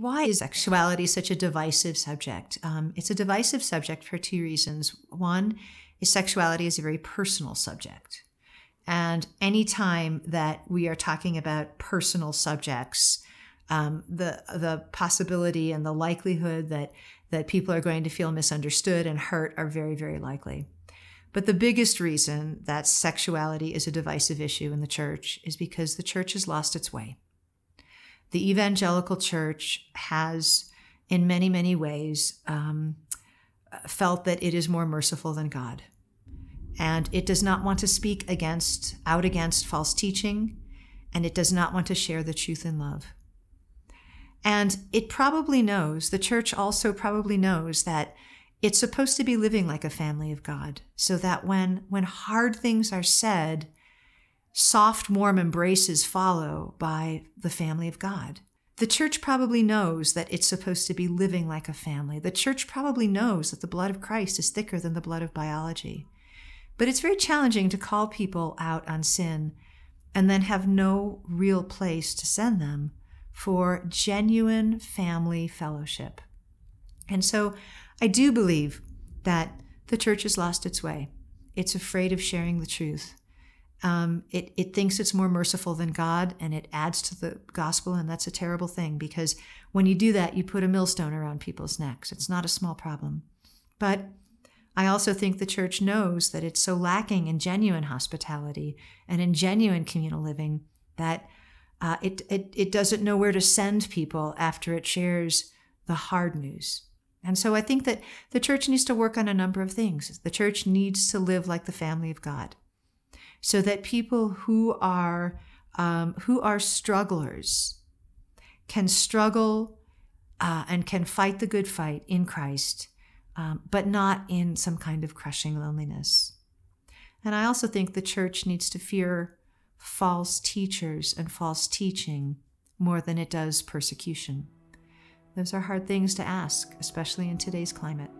why is sexuality such a divisive subject? Um, it's a divisive subject for two reasons. One is sexuality is a very personal subject. And anytime that we are talking about personal subjects, um, the the possibility and the likelihood that that people are going to feel misunderstood and hurt are very, very likely. But the biggest reason that sexuality is a divisive issue in the church is because the church has lost its way the evangelical church has, in many, many ways, um, felt that it is more merciful than God. And it does not want to speak against, out against false teaching, and it does not want to share the truth in love. And it probably knows, the church also probably knows that it's supposed to be living like a family of God, so that when, when hard things are said, soft, warm embraces follow by the family of God. The church probably knows that it's supposed to be living like a family. The church probably knows that the blood of Christ is thicker than the blood of biology. But it's very challenging to call people out on sin and then have no real place to send them for genuine family fellowship. And so I do believe that the church has lost its way. It's afraid of sharing the truth um, it, it thinks it's more merciful than God and it adds to the gospel. And that's a terrible thing because when you do that, you put a millstone around people's necks. It's not a small problem. But I also think the church knows that it's so lacking in genuine hospitality and in genuine communal living that uh, it, it, it doesn't know where to send people after it shares the hard news. And so I think that the church needs to work on a number of things. The church needs to live like the family of God so that people who are um, who are strugglers can struggle uh, and can fight the good fight in Christ, um, but not in some kind of crushing loneliness. And I also think the church needs to fear false teachers and false teaching more than it does persecution. Those are hard things to ask, especially in today's climate.